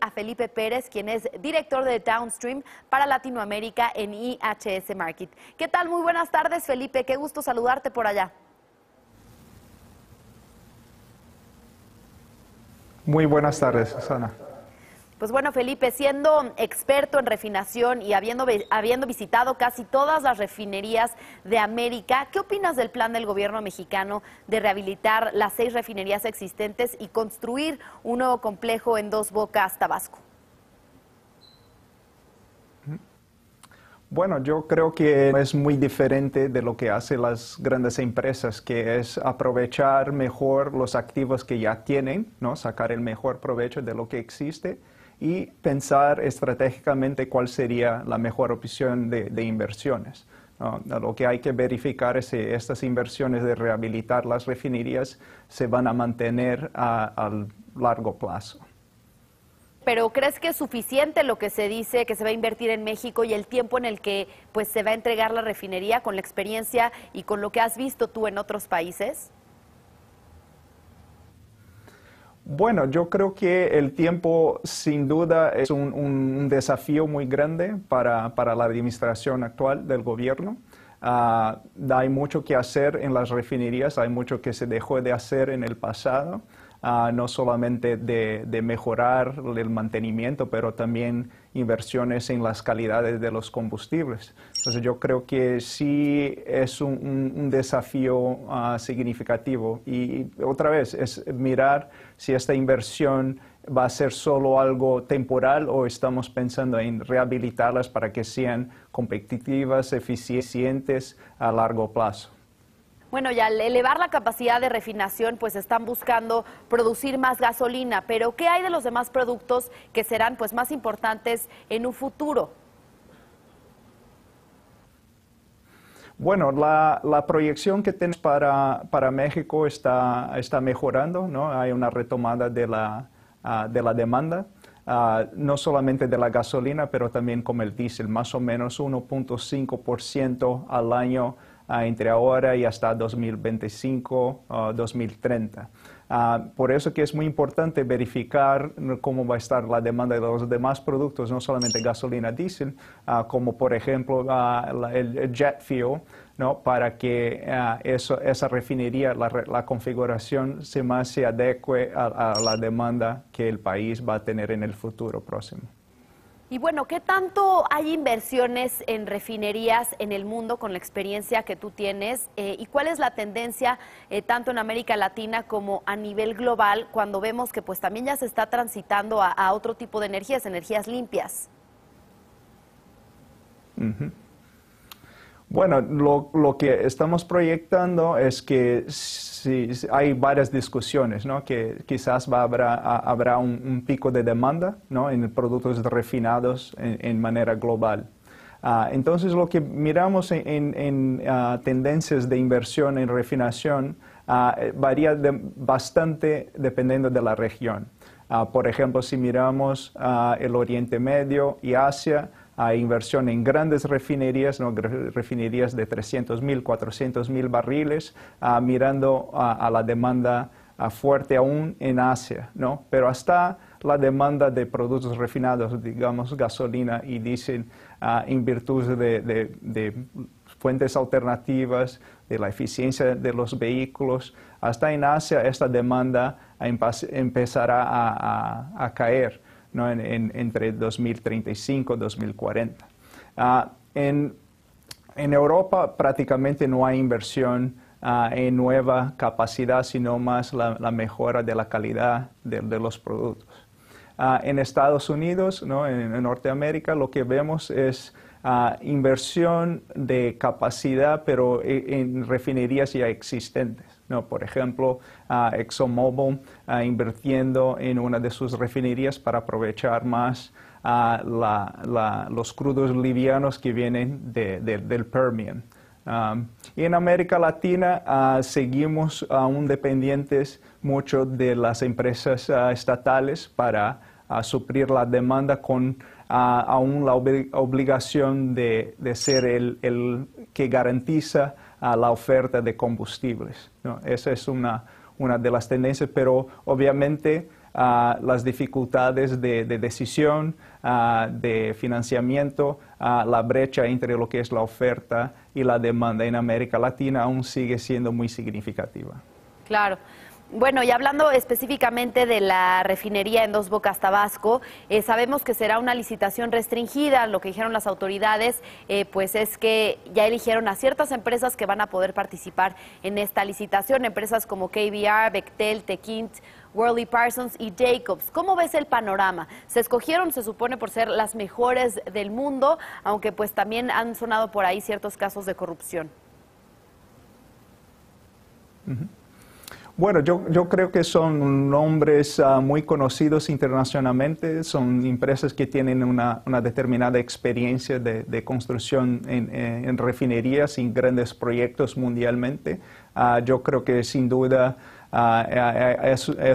a Felipe Pérez, quien es director de Downstream para Latinoamérica en IHS Market. ¿Qué tal? Muy buenas tardes, Felipe. Qué gusto saludarte por allá. Muy buenas tardes, Susana. Pues bueno, Felipe, siendo experto en refinación y habiendo, habiendo visitado casi todas las refinerías de América, ¿qué opinas del plan del gobierno mexicano de rehabilitar las seis refinerías existentes y construir un nuevo complejo en Dos Bocas, Tabasco? Bueno, yo creo que es muy diferente de lo que hacen las grandes empresas, que es aprovechar mejor los activos que ya tienen, ¿no? sacar el mejor provecho de lo que existe y pensar estratégicamente cuál sería la mejor opción de, inversiones. Lo que hay que verificar es si estas inversiones de rehabilitar las refinerías se van a mantener a, largo plazo. Pero ¿crees que es suficiente lo que se dice que se va a invertir en México y el tiempo en el que pues se va a entregar la refinería con la experiencia y con lo que has visto tú en otros países? Bueno, yo creo que el tiempo sin duda es un, desafío muy grande para, la administración actual del gobierno. Ah, hay mucho que hacer en las refinerías, hay mucho que se dejó de hacer en el pasado. Ah, no solamente de, mejorar el mantenimiento, pero también inversiones en las calidades de los combustibles. Entonces yo creo que sí es un, desafío ah, significativo. y otra vez, es mirar si esta inversión va a ser solo algo temporal o estamos pensando en rehabilitarlas para que sean competitivas, eficientes a largo plazo. Bueno, ya al elevar la capacidad de refinación, pues están buscando producir más gasolina, pero ¿qué hay de los demás productos que serán pues más importantes en un futuro? Bueno, la, proyección que tenemos para, México está, está mejorando, ¿no? Hay una retomada de la, ah, de la demanda, ah, no solamente de la gasolina, pero también como el diésel, más o menos 1.5% al año Ah, entre ahora y hasta 2025, 2030. Ah, ah, por eso que es muy importante verificar cómo va a estar la demanda de los demás productos, no solamente gasolina diésel, como por ejemplo el jet fuel, para que esa refinería, la, configuración se más se adecue a la demanda que el país va a tener en el futuro próximo. Y bueno, ¿qué tanto hay inversiones en refinerías en el mundo con la experiencia que tú tienes? Eh, ¿Y cuál es la tendencia eh, tanto en América Latina como a nivel global cuando vemos que pues también ya se está transitando a, otro tipo de energías, energías limpias? Bueno, lo, lo, que estamos proyectando es que si, hay varias discusiones, ¿no? que quizás habrá, habrá un, pico de demanda en productos refinados en, manera global. Ah, entonces, lo que miramos en, ah, tendencias de inversión en refinación ah, varía bastante dependiendo de la región. por ejemplo, si miramos el Oriente Medio y Asia, a inversión en grandes refinerías, refinerías de 300.000, 400.000 barriles, ah, mirando a, la demanda ah, fuerte aún en Asia, Pero hasta la demanda de productos refinados, digamos gasolina y dicen ah, en virtud de, fuentes alternativas, de la eficiencia de los vehículos. Hasta en Asia esta demanda empezará a caer entre 2035 y 2040. Ah, en, Europa prácticamente no hay inversión ah, en nueva capacidad, sino más la, mejora de la calidad de, los productos. Ah, en Estados Unidos, en, Norteamérica, lo que vemos es inversión de capacidad, pero eh, en refinerías ya existentes. Por ejemplo, uh, ExxonMobil invirtiendo en una de sus refinerías para aprovechar más los crudos livianos que vienen del Permian. y en América Latina seguimos aún dependientes mucho de las empresas estatales para suplir la demanda con aún la obligación de, ser el que garantiza a la oferta de combustibles. Esa es una, de las tendencias, pero obviamente ah, las dificultades de, decisión, ah, de financiamiento, uh, la brecha entre lo que es la oferta y la demanda en América Latina aún sigue siendo muy significativa. Claro. Bueno, y hablando específicamente de la refinería en Dos Bocas, Tabasco, eh, sabemos que será una licitación restringida. Lo que dijeron las autoridades, eh, pues es que ya eligieron a ciertas empresas que van a poder participar en esta licitación, empresas como KBR, Bechtel, Tequint. Worley Parsons y Jacobs. ¿Cómo ves el panorama? Se escogieron, se supone, por ser las mejores del mundo, aunque pues también han sonado por ahí ciertos casos de corrupción. Bueno, yo, yo, creo que son nombres ah, muy conocidos internacionalmente, son empresas que tienen una, determinada experiencia de, construcción en, eh, en, refinerías y grandes proyectos mundialmente. Ah, yo creo que sin duda ah, eh, eh,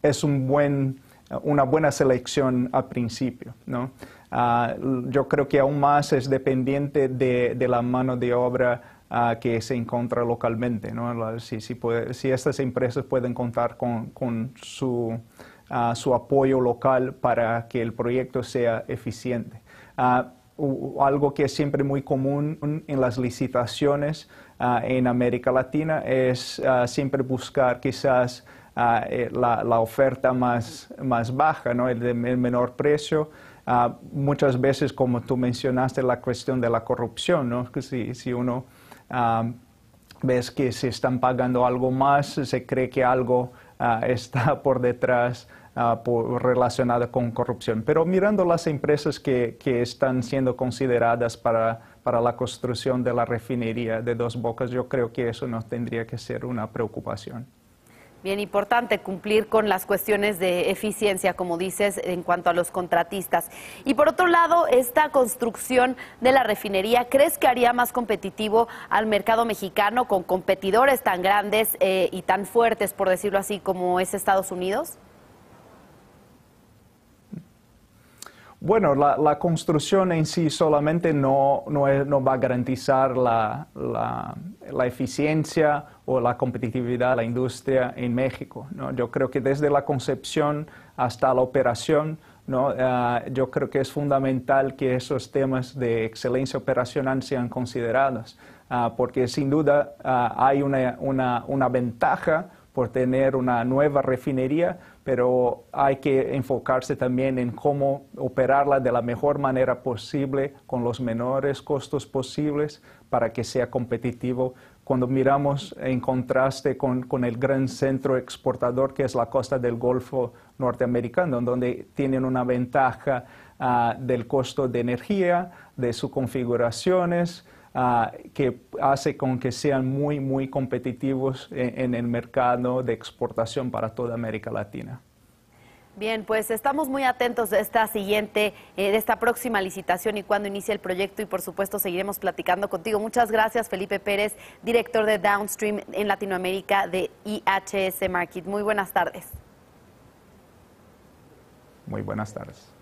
es, buen, una buena selección al principio. yo creo que aún más es dependiente de, de la mano de obra que se encuentra localmente. si, estas empresas pueden contar con, ah, su, apoyo local para que el proyecto sea eficiente. Ah, algo que es siempre muy común en las licitaciones ah, en América Latina es siempre buscar quizás eh, la, oferta más, baja, el menor precio. muchas veces, como tú mencionaste, la cuestión de la corrupción, Que si uno ves que se están pagando algo más, se cree que algo ah, está por detrás. Ah, relacionado con corrupción. Pero mirando las empresas que, están siendo consideradas para la construcción de la refinería de dos bocas, yo creo que eso no tendría que ser una preocupación. Bien importante cumplir con las cuestiones de eficiencia, como dices, en cuanto a los contratistas. Y por otro lado, esta construcción de la refinería, ¿crees que haría más competitivo al mercado mexicano con competidores tan grandes eh, y tan fuertes, por decirlo así, como es Estados Unidos? Bueno, la, construcción en sí solamente no, va a garantizar la, la, eficiencia o la competitividad de la industria en México. Yo creo que desde la concepción hasta la operación, ah, yo creo que es fundamental que esos temas de excelencia operacional sean considerados, ah, porque sin duda ah, hay una ventaja por tener una nueva refinería pero hay que enfocarse también en cómo operarla de la mejor manera posible, con los menores costos posibles, para que sea competitivo. Cuando miramos en contraste con, el gran centro exportador que es la costa del Golfo norteamericano, donde tienen una ventaja ah, del costo de energía, de sus configuraciones, Ah, que hace con que sean muy, muy competitivos en, el mercado de exportación para toda América Latina. Bien, pues estamos muy atentos de esta siguiente, eh, de esta próxima licitación y cuando inicie el proyecto y por supuesto seguiremos platicando contigo. Muchas gracias Felipe Pérez, director de Downstream en Latinoamérica de IHS Market. Muy buenas tardes. Muy buenas tardes.